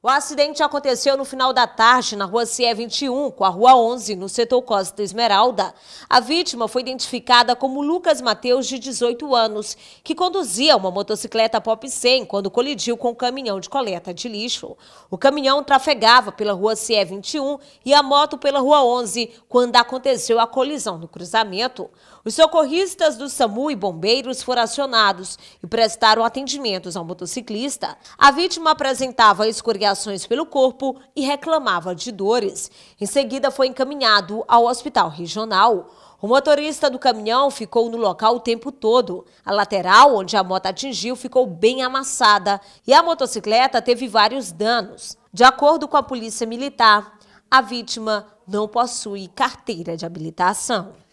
O acidente aconteceu no final da tarde na rua CE 21, com a rua 11, no setor Costa Esmeralda. A vítima foi identificada como Lucas Mateus, de 18 anos, que conduzia uma motocicleta Pop 100 quando colidiu com o um caminhão de coleta de lixo. O caminhão trafegava pela rua CE 21 e a moto pela rua 11 quando aconteceu a colisão no cruzamento. Os socorristas do SAMU e bombeiros foram acionados e prestaram atendimentos ao motociclista. A vítima apresentava escorregamento pelo corpo e reclamava de dores. Em seguida, foi encaminhado ao hospital regional. O motorista do caminhão ficou no local o tempo todo. A lateral, onde a moto atingiu, ficou bem amassada e a motocicleta teve vários danos. De acordo com a polícia militar, a vítima não possui carteira de habilitação.